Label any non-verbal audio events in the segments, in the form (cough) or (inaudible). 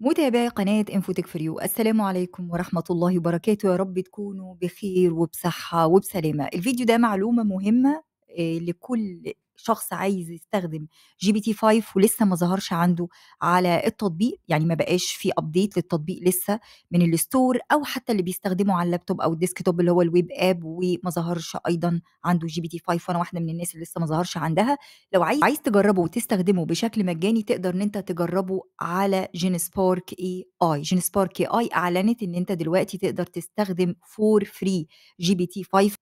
متابعي قناة انفوتك فريو السلام عليكم ورحمة الله وبركاته يا رب تكونوا بخير وبصحة وبسلامة الفيديو ده معلومة مهمة آه، لكل شخص عايز يستخدم جي بي تي 5 ولسه ما ظهرش عنده على التطبيق يعني ما بقاش في ابديت للتطبيق لسه من الستور او حتى اللي بيستخدمه على اللابتوب او الديسكتوب اللي هو الويب اب وما ظهرش ايضا عنده جي بي تي 5 وانا واحده من الناس اللي لسه ما ظهرش عندها لو عايز عايز تجربه وتستخدمه بشكل مجاني تقدر ان انت تجربه على جينس سبارك اي اي جينس سبارك اي اي اعلنت ان انت دلوقتي تقدر تستخدم فور فري جي بي تي 5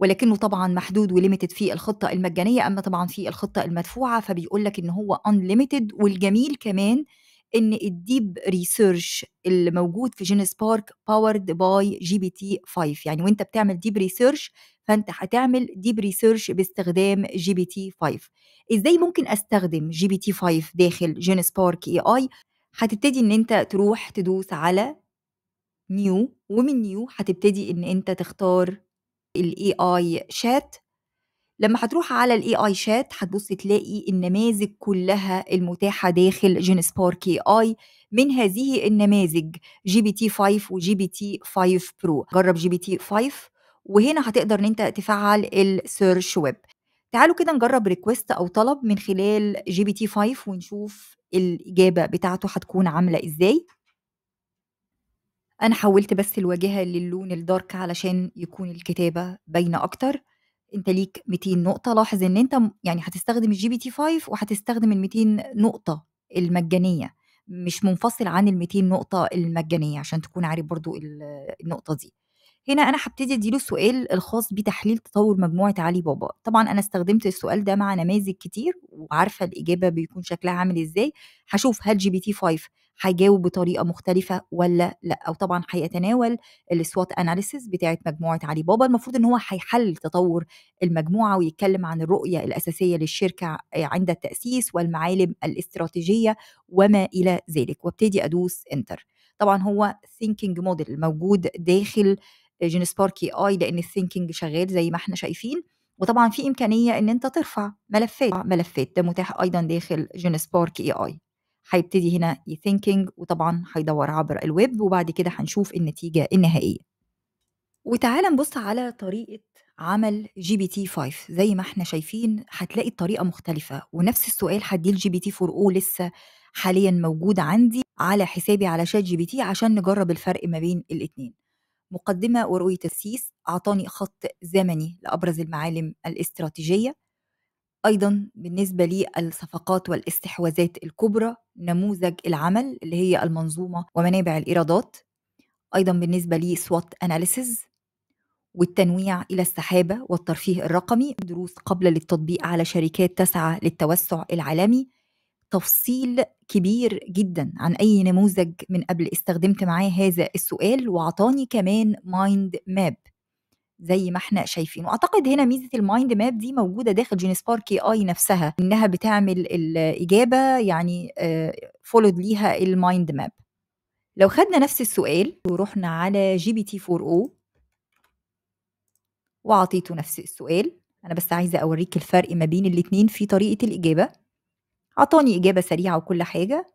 ولكنه طبعا محدود وليمتد في الخطه المجانيه اما طبعا في الخطه المدفوعه فبيقول لك ان هو انليمتد والجميل كمان ان الديب ريسيرش اللي موجود في جينيس سبارك باورد باي جي بي تي 5 يعني وانت بتعمل ديب ريسيرش فانت هتعمل ديب ريسيرش باستخدام جي بي تي 5 ازاي ممكن استخدم جي بي تي 5 داخل جينيس سبارك اي اي هتبتدي ان انت تروح تدوس على نيو ومن نيو هتبتدي ان انت تختار الاي اي شات لما هتروح على الاي اي شات هتبص تلاقي النماذج كلها المتاحه داخل جين سبارك اي اي من هذه النماذج جي بي تي 5 وجي بي تي 5 برو جرب جي بي تي 5 وهنا هتقدر ان انت تفعل السيرش ويب تعالوا كده نجرب ريكوست او طلب من خلال جي بي تي 5 ونشوف الاجابه بتاعته هتكون عامله ازاي أنا حوّلت بس الواجهة للون الدارك علشان يكون الكتابة باينة أكتر، أنت ليك 200 نقطة، لاحظ إن أنت يعني هتستخدم الجي بي تي 5 وهتستخدم ال200 نقطة المجانية، مش منفصل عن ال200 نقطة المجانية عشان تكون عارف برضه النقطة دي. هنا أنا هبتدي أدّي له السؤال الخاص بتحليل تطور مجموعة علي بابا، طبعًا أنا استخدمت السؤال ده مع نماذج كتير وعارفة الإجابة بيكون شكلها عامل إزاي، هشوف هل جي بي تي 5 هيجاوب بطريقه مختلفه ولا لا او طبعا هيتناول السوات اناليسيس بتاعه مجموعه علي بابا المفروض ان هو هيحلل تطور المجموعه ويتكلم عن الرؤيه الاساسيه للشركه عند التاسيس والمعالم الاستراتيجيه وما الى ذلك وابتدي ادوس انتر طبعا هو ثينكينج موديل موجود داخل جين سبارك اي لان الثينكينج شغال زي ما احنا شايفين وطبعا في امكانيه ان انت ترفع ملفات ملفات ده متاح ايضا داخل جين سبارك اي اي هيبتدي هنا يثينكينج وطبعا هيدور عبر الويب وبعد كده هنشوف النتيجه النهائيه وتعالى نبص على طريقه عمل جي بي تي 5 زي ما احنا شايفين هتلاقي الطريقه مختلفه ونفس السؤال هديه الجي بي تي 4 او لسه حاليا موجود عندي على حسابي على شات جي بي تي عشان نجرب الفرق ما بين الاثنين مقدمه ورؤيه تسييس اعطاني خط زمني لابرز المعالم الاستراتيجيه أيضا بالنسبة للصفقات والاستحواذات الكبرى نموذج العمل اللي هي المنظومة ومنابع الإيرادات أيضا بالنسبة لي سوات أناليسز والتنويع إلى السحابة والترفيه الرقمي دروس قبل للتطبيق على شركات تسعى للتوسع العالمي تفصيل كبير جدا عن أي نموذج من قبل استخدمت معاه هذا السؤال وعطاني كمان مايند ماب زي ما احنا شايفين واعتقد هنا ميزه المايند ماب دي موجوده داخل جينسبار كي اي نفسها انها بتعمل الاجابه يعني فولود آه، ليها المايند ماب لو خدنا نفس السؤال ورحنا على جي بي تي 4 او وعطيته نفس السؤال انا بس عايزه اوريك الفرق ما بين الاتنين في طريقه الاجابه عطاني اجابه سريعه وكل حاجه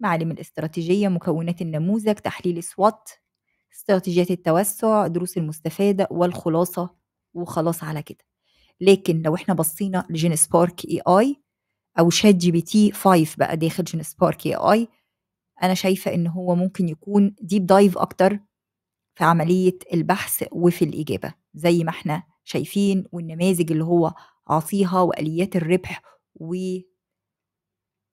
معالم الاستراتيجيه مكونات النموذج تحليل سوات استراتيجيات التوسع دروس المستفادة والخلاصة وخلاص على كده لكن لو احنا بصينا لجين سبارك اي اي او شات جي بي تي 5 بقى داخل جين سبارك اي اي انا شايفة ان هو ممكن يكون ديب دايف اكتر في عملية البحث وفي الإجابة زي ما احنا شايفين والنماذج اللي هو عاطيها وآليات الربح و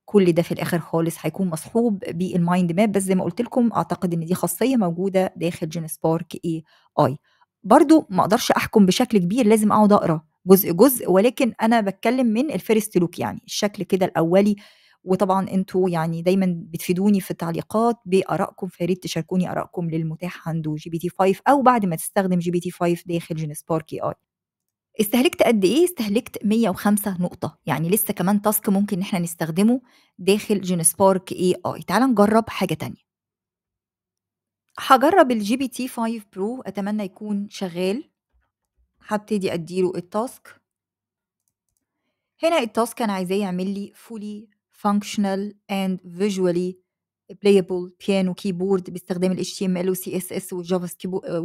كل ده في الاخر خالص هيكون مصحوب بالمايند ماب بس زي ما قلت لكم اعتقد ان دي خاصيه موجوده داخل جين سبارك اي اي برضو ما اقدرش احكم بشكل كبير لازم اقعد اقرا جزء جزء ولكن انا بتكلم من الفيرست لوك يعني الشكل كده الاولي وطبعا انتوا يعني دايما بتفيدوني في التعليقات بارائكم فياريت تشاركوني ارائكم للمتاح عنده جي بي تي 5 او بعد ما تستخدم جي بي تي 5 داخل جين سبارك اي استهلكت قد ايه استهلكت 105 نقطه يعني لسه كمان تاسك ممكن ان احنا نستخدمه داخل جين سبارك اي اي تعال نجرب حاجه تانية هجرب الجي بي تي 5 برو اتمنى يكون شغال هبتدي اديله التاسك هنا التاسك انا عايزاه يعمل لي فولي فانكشنال اند فيجوالي بلايبل بيانو كيبورد باستخدام ال HTML و CSS و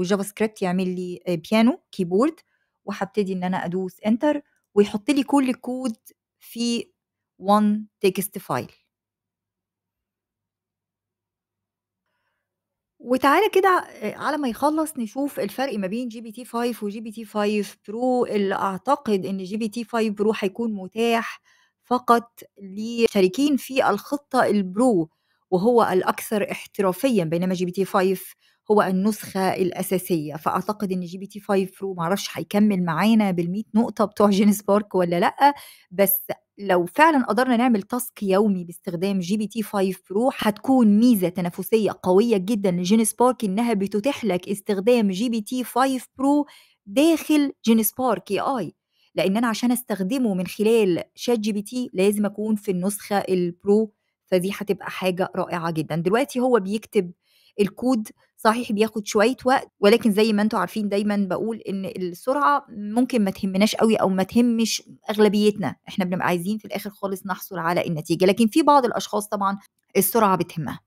JavaScript سكريبت يعمل لي بيانو آه، كيبورد وهبتدي ان انا ادوس انتر ويحط لي كل الكود في 1 تكست فايل وتعالى كده آه، على ما يخلص نشوف الفرق ما بين جي بي تي 5 وجي بي تي 5 برو اللي اعتقد ان جي بي تي 5 برو هيكون متاح فقط لشركين في الخطه البرو وهو الاكثر احترافيا بينما جي بي تي 5 هو النسخة الأساسية فأعتقد إن جي بي تي 5 برو معرفش هيكمل معانا بالمئة نقطة بتوع (laughs) جينيس بارك ولا لأ بس لو فعلا قدرنا نعمل تاسك يومي باستخدام جي بي تي 5 برو هتكون ميزه تنافسيه قويه جدا لجينيس بارك انها بتتيح لك استخدام جي بي تي 5 برو داخل جينيس بارك اي اي لان انا عشان استخدمه من خلال شات جي بي تي لازم اكون في النسخه البرو فدي هتبقى حاجه رائعه جدا دلوقتي هو بيكتب الكود صحيح بياخد شويه وقت ولكن زي ما انتم عارفين دايما بقول ان السرعه ممكن ما تهمناش قوي او ما تهمش اغلبيتنا احنا بنبقى عايزين في الاخر خالص نحصل على النتيجه لكن في بعض الاشخاص طبعا السرعه بتهمها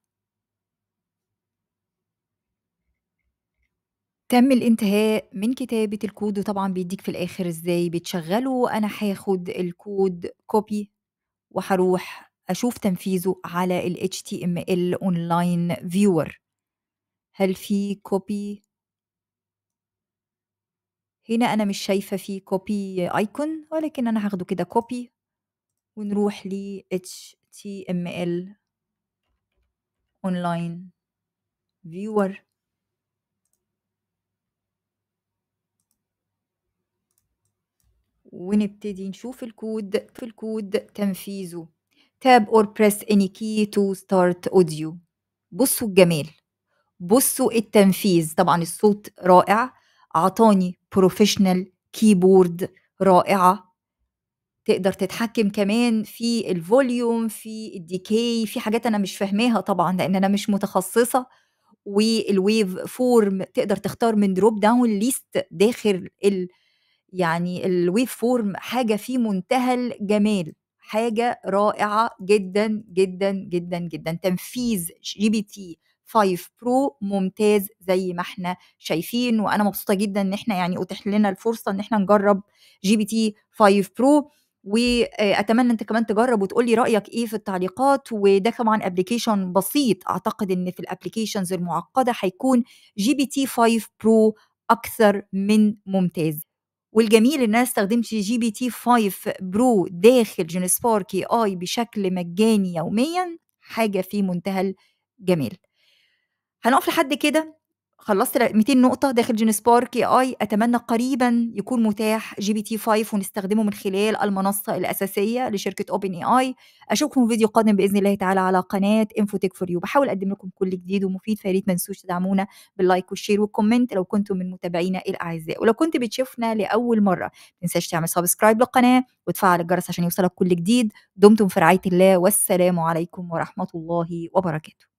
تم الانتهاء من كتابة الكود وطبعا بيديك في الآخر ازاي بتشغله أنا هاخد الكود كوبي وهروح أشوف تنفيذه على ال HTML Online Viewer هل في كوبي هنا أنا مش شايفة في كوبي أيكون ولكن أنا هاخده كده كوبي ونروح ل HTML Online Viewer ونبتدي نشوف الكود في الكود تنفيذه Tab or press any key to start audio بصوا الجمال بصوا التنفيذ طبعا الصوت رائع اعطاني بروفيشنال كيبورد رائعه تقدر تتحكم كمان في الفوليوم في الديكي في حاجات انا مش فاهماها طبعا لان انا مش متخصصه والويف فورم تقدر تختار من دروب داون ليست داخل ال يعني الويف فورم حاجه في منتهى الجمال حاجه رائعه جدا جدا جدا جدا تنفيذ جي بي تي 5 برو ممتاز زي ما احنا شايفين وانا مبسوطه جدا ان احنا يعني اتيح لنا الفرصه ان احنا نجرب جي بي تي 5 برو واتمنى انت كمان تجرب وتقول لي رايك ايه في التعليقات وده طبعا ابلكيشن بسيط اعتقد ان في الابلكيشنز المعقده هيكون جي بي تي 5 برو اكثر من ممتاز والجميل ان انا استخدمت جي بي تي 5 برو داخل جينيسبارك اي بشكل مجاني يوميا حاجه في منتهى الجمال هنقف لحد كده خلصت 200 نقطة داخل جين سبارك اي اي اتمنى قريبا يكون متاح جي بي تي 5 ونستخدمه من خلال المنصة الأساسية لشركة اوبن اي اي اشوفكم في فيديو قادم بإذن الله تعالى على قناة انفوتك فور يو بحاول اقدم لكم كل جديد ومفيد فيا ريت ما تنسوش تدعمونا باللايك والشير والكومنت لو كنتم من متابعينا الأعزاء ولو كنت بتشوفنا لأول مرة ما تنساش تعمل سبسكرايب للقناة وتفعل الجرس عشان يوصلك كل جديد دمتم في رعاية الله والسلام عليكم ورحمة الله وبركاته